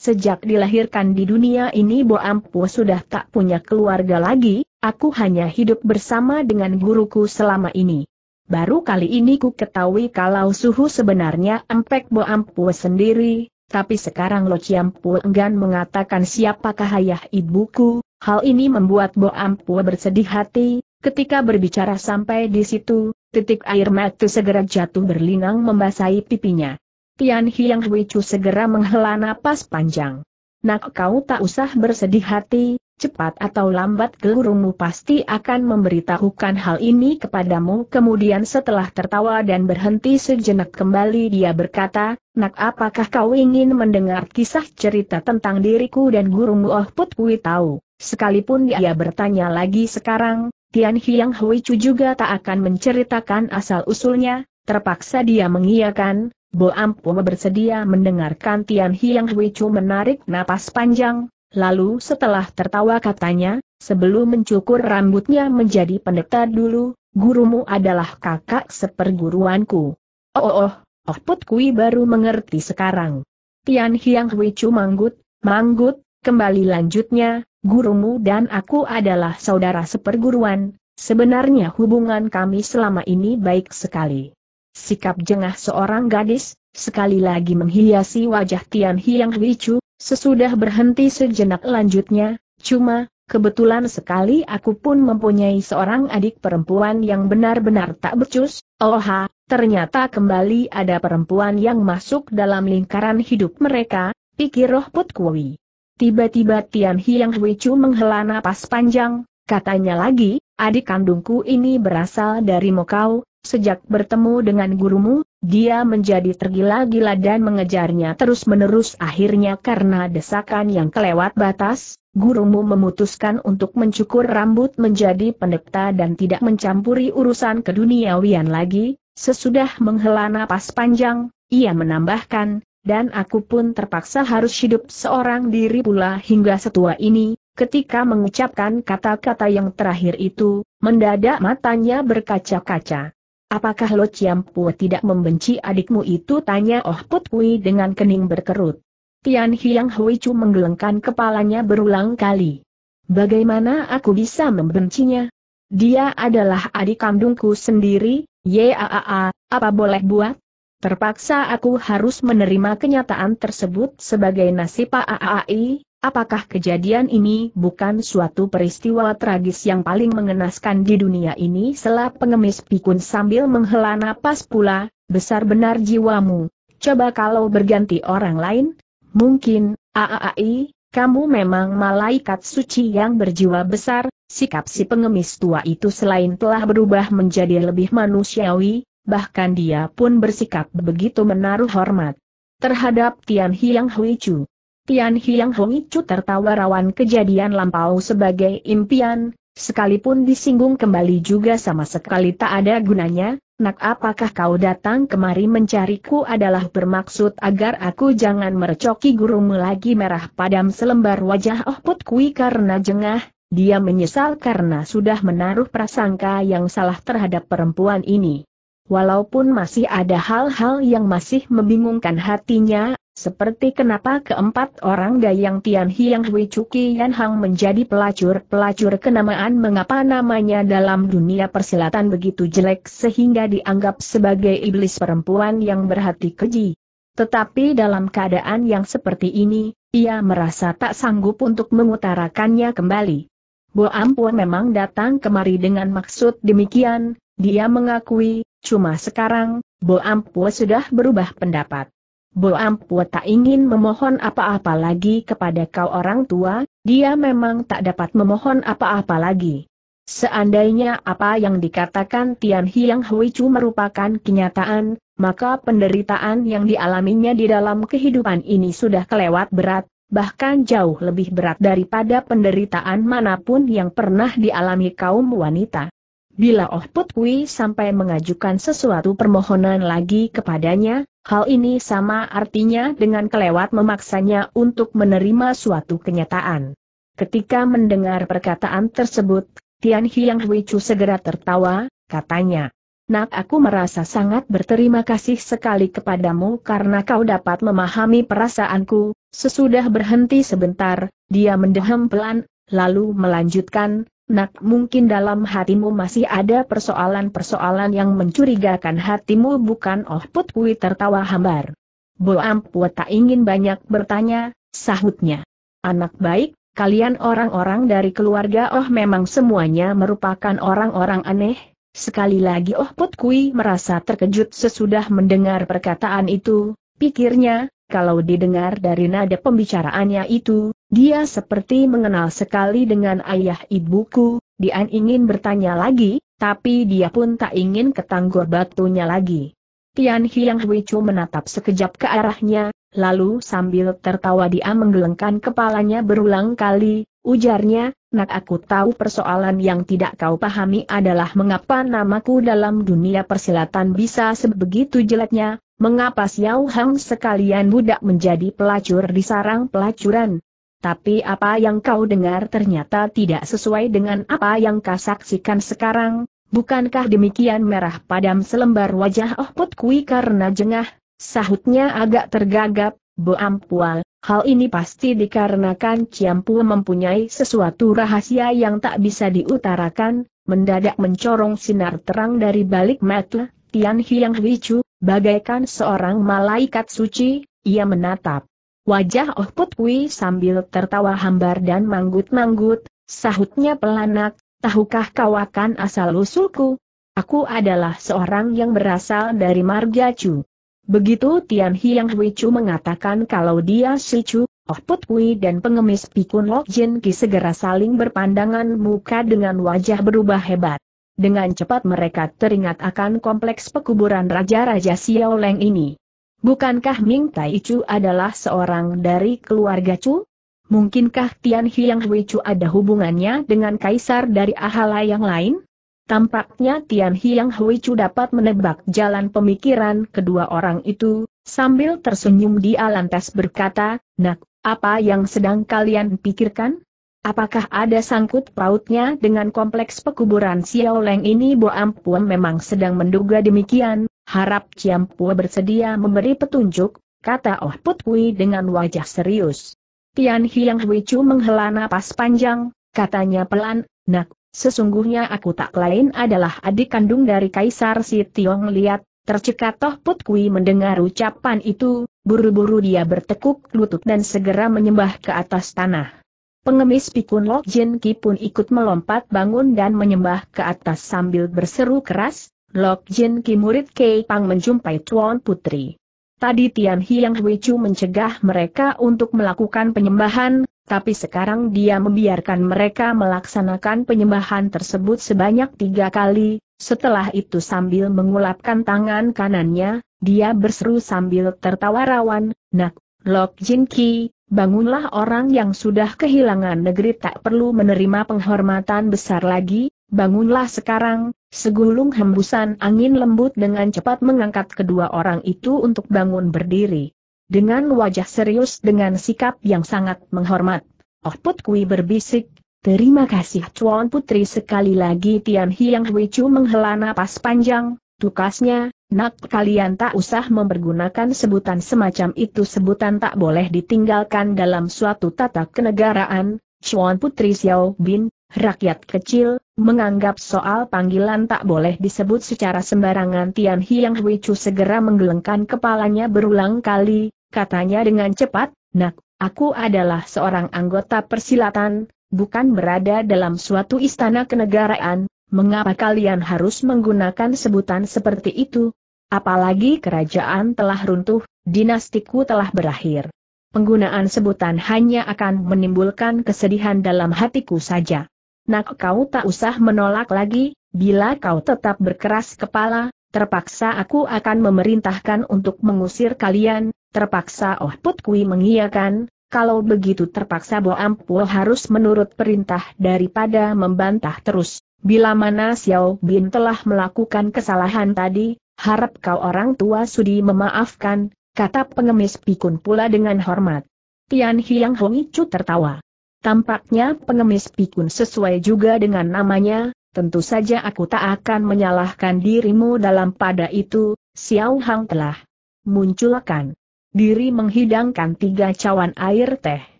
sejak dilahirkan di dunia ini Bo Ampu sudah tak punya keluarga lagi, aku hanya hidup bersama dengan guruku selama ini. Baru kali ini ku ketahui kalau suhu sebenarnya Empek Bo Ampu sendiri, tapi sekarang Lo Chiampu enggan mengatakan siapakah ayah ibuku, hal ini membuat Bo Ampu bersedih hati, ketika berbicara sampai di situ, titik air mata segera jatuh berlinang membasahi pipinya. Tian Hiang Chu segera menghela napas panjang. Nak kau tak usah bersedih hati, cepat atau lambat gelurumu pasti akan memberitahukan hal ini kepadamu. Kemudian setelah tertawa dan berhenti sejenak kembali dia berkata, Nak apakah kau ingin mendengar kisah cerita tentang diriku dan gurumu Oh Put Kui tahu? Sekalipun dia bertanya lagi sekarang, Tian Hiang Chu juga tak akan menceritakan asal-usulnya, terpaksa dia mengiyakan, Bo Ampu bersedia mendengarkan Tian Hiang Chu menarik napas panjang, Lalu setelah tertawa katanya, sebelum mencukur rambutnya menjadi pendeta dulu, gurumu adalah kakak seperguruanku. Oh oh oh, oh put kui baru mengerti sekarang. Tian Hiang Hui Chu manggut, manggut, kembali lanjutnya, gurumu dan aku adalah saudara seperguruan, sebenarnya hubungan kami selama ini baik sekali. Sikap jengah seorang gadis, sekali lagi menghiasi wajah Tian Hiang Hui Chu, Sesudah berhenti sejenak lanjutnya, cuma, kebetulan sekali aku pun mempunyai seorang adik perempuan yang benar-benar tak becus, oha, oh ternyata kembali ada perempuan yang masuk dalam lingkaran hidup mereka, pikir roh put kui. Tiba-tiba Tian Hiang Hui Chu menghela napas panjang, katanya lagi, adik kandungku ini berasal dari Mokau, sejak bertemu dengan gurumu, dia menjadi tergila-gila dan mengejarnya terus-menerus akhirnya karena desakan yang kelewat batas, gurumu memutuskan untuk mencukur rambut menjadi pendekta dan tidak mencampuri urusan keduniawian lagi, sesudah menghela napas panjang, ia menambahkan, dan aku pun terpaksa harus hidup seorang diri pula hingga setua ini, ketika mengucapkan kata-kata yang terakhir itu, mendadak matanya berkaca-kaca. Apakah Lo Chiampu tidak membenci adikmu itu? Tanya Oh Put dengan kening berkerut. Tian Hiang Hui Chu menggelengkan kepalanya berulang kali. Bagaimana aku bisa membencinya? Dia adalah adik kandungku sendiri, yaa, apa boleh buat? Terpaksa aku harus menerima kenyataan tersebut sebagai nasib aaai, Apakah kejadian ini bukan suatu peristiwa tragis yang paling mengenaskan di dunia ini? Selap pengemis pikun sambil menghela napas pula, besar benar jiwamu. Coba kalau berganti orang lain, mungkin, aaai, kamu memang malaikat suci yang berjiwa besar, sikap si pengemis tua itu selain telah berubah menjadi lebih manusiawi, bahkan dia pun bersikap begitu menaruh hormat terhadap Tian Hiang Hui Chu. Tian Hiang Hong Icu tertawa rawan kejadian lampau sebagai impian, sekalipun disinggung kembali juga sama sekali tak ada gunanya, nak apakah kau datang kemari mencariku adalah bermaksud agar aku jangan mercoki gurumu lagi merah padam selembar wajah Oh Put Kui karena jengah, dia menyesal karena sudah menaruh prasangka yang salah terhadap perempuan ini. Walaupun masih ada hal-hal yang masih membingungkan hatinya, seperti kenapa keempat orang Dayang Tian Hiang Hui Chuki Yan Hang menjadi pelacur-pelacur kenamaan mengapa namanya dalam dunia persilatan begitu jelek sehingga dianggap sebagai iblis perempuan yang berhati keji. Tetapi dalam keadaan yang seperti ini, ia merasa tak sanggup untuk mengutarakannya kembali. Bo Ampun memang datang kemari dengan maksud demikian, dia mengakui, cuma sekarang, Bo Ampun sudah berubah pendapat. Boampu tak ingin memohon apa-apa lagi kepada kau orang tua, dia memang tak dapat memohon apa-apa lagi. Seandainya apa yang dikatakan Tian Hiang Huichu merupakan kenyataan, maka penderitaan yang dialaminya di dalam kehidupan ini sudah kelewat berat, bahkan jauh lebih berat daripada penderitaan manapun yang pernah dialami kaum wanita. Bila Oh Put Kui sampai mengajukan sesuatu permohonan lagi kepadanya, hal ini sama artinya dengan kelewat memaksanya untuk menerima suatu kenyataan. Ketika mendengar perkataan tersebut, Tian Hiang Hui Chu segera tertawa, katanya. Nak aku merasa sangat berterima kasih sekali kepadamu karena kau dapat memahami perasaanku. Sesudah berhenti sebentar, dia mendehem pelan, lalu melanjutkan, Nak mungkin dalam hatimu masih ada persoalan-persoalan yang mencurigakan hatimu bukan Oh Putkui tertawa hambar. Boam Pua tak ingin banyak bertanya, sahutnya. Anak baik, kalian orang-orang dari keluarga Oh memang semuanya merupakan orang-orang aneh. Sekali lagi Oh Putkui merasa terkejut sesudah mendengar perkataan itu, pikirnya, kalau didengar dari nada pembicaraannya itu, dia seperti mengenal sekali dengan ayah ibuku, Dian ingin bertanya lagi, tapi dia pun tak ingin ketanggor batunya lagi. Tian Hiang Huichu menatap sekejap ke arahnya, lalu sambil tertawa dia menggelengkan kepalanya berulang kali, ujarnya, nak aku tahu persoalan yang tidak kau pahami adalah mengapa namaku dalam dunia persilatan bisa sebegitu jeleknya, mengapa Xiao Hang sekalian budak menjadi pelacur di sarang pelacuran, tapi apa yang kau dengar ternyata tidak sesuai dengan apa yang kau saksikan sekarang, bukankah demikian merah padam selembar wajah Oh Put Kui karena jengah, sahutnya agak tergagap, Bo Ampual, hal ini pasti dikarenakan Ciampu mempunyai sesuatu rahasia yang tak bisa diutarakan, mendadak mencorong sinar terang dari balik mata, Tian Hiang Wicu, bagaikan seorang malaikat suci, ia menatap. Wajah Oh Put sambil tertawa hambar dan manggut-manggut, sahutnya pelanak, tahukah kau akan asal-usulku? Aku adalah seorang yang berasal dari Marga Chu. Begitu Tian Hiang Hui Chu mengatakan kalau dia si Chu, Oh Put dan pengemis Pikun Lok Jin Ki segera saling berpandangan muka dengan wajah berubah hebat. Dengan cepat mereka teringat akan kompleks pekuburan Raja-Raja Xiao Leng ini. Bukankah Ming Tai Chu adalah seorang dari keluarga Chu? Mungkinkah Tian Hiang Hui Chu ada hubungannya dengan kaisar dari ahala yang lain? Tampaknya Tian Hiang Hui Chu dapat menebak jalan pemikiran kedua orang itu, sambil tersenyum di lantas berkata, Nak, apa yang sedang kalian pikirkan? Apakah ada sangkut pautnya dengan kompleks pekuburan Xiao Leng ini Bo Ampuan memang sedang menduga demikian, Harap Pua bersedia memberi petunjuk, kata Oh Put Hui dengan wajah serius. Tian Hiang Hui Chu menghela napas panjang, katanya pelan, nak, sesungguhnya aku tak lain adalah adik kandung dari Kaisar Si Tiong Liat, tercekat Toh Put Hui mendengar ucapan itu, buru-buru dia bertekuk lutut dan segera menyembah ke atas tanah. Pengemis pikun Lok Jin Ki pun ikut melompat bangun dan menyembah ke atas sambil berseru keras, Lok Jin Ki murid Kei Pang menjumpai Tuan Putri. Tadi Tian Hiang Chu mencegah mereka untuk melakukan penyembahan, tapi sekarang dia membiarkan mereka melaksanakan penyembahan tersebut sebanyak tiga kali, setelah itu sambil mengulapkan tangan kanannya, dia berseru sambil tertawa rawan, Nak, Lok Jin Ki, bangunlah orang yang sudah kehilangan negeri tak perlu menerima penghormatan besar lagi, bangunlah sekarang, segulung hembusan angin lembut dengan cepat mengangkat kedua orang itu untuk bangun berdiri. Dengan wajah serius dengan sikap yang sangat menghormat, Oh Put Kui berbisik, Terima kasih Tuan Putri sekali lagi Tian Hiang Hui Chu menghela napas panjang, tukasnya, nak kalian tak usah mempergunakan sebutan semacam itu sebutan tak boleh ditinggalkan dalam suatu tata kenegaraan, Chuan Putri Xiao Bin, Rakyat kecil, menganggap soal panggilan tak boleh disebut secara sembarangan Tian Hiang Hui Chu segera menggelengkan kepalanya berulang kali, katanya dengan cepat, Nak, aku adalah seorang anggota persilatan, bukan berada dalam suatu istana kenegaraan, mengapa kalian harus menggunakan sebutan seperti itu? Apalagi kerajaan telah runtuh, dinastiku telah berakhir. Penggunaan sebutan hanya akan menimbulkan kesedihan dalam hatiku saja. Nak kau tak usah menolak lagi, bila kau tetap berkeras kepala, terpaksa aku akan memerintahkan untuk mengusir kalian, terpaksa Oh Put Kui mengiyakan, kalau begitu terpaksa Bo Ampuo harus menurut perintah daripada membantah terus. Bila mana Xiao Bin telah melakukan kesalahan tadi, harap kau orang tua sudi memaafkan, kata pengemis pikun pula dengan hormat. Tian Hiang Hongi Chu tertawa. Tampaknya pengemis pikun sesuai juga dengan namanya, tentu saja aku tak akan menyalahkan dirimu dalam pada itu, Xiao Hang telah munculkan diri menghidangkan tiga cawan air teh.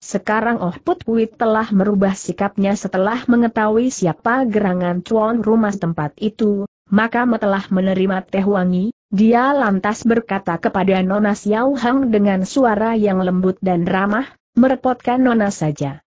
Sekarang Oh Put Kui telah merubah sikapnya setelah mengetahui siapa gerangan Cuan rumah tempat itu, maka telah menerima teh wangi, dia lantas berkata kepada Nona Xiao Hang dengan suara yang lembut dan ramah, merepotkan Nona saja.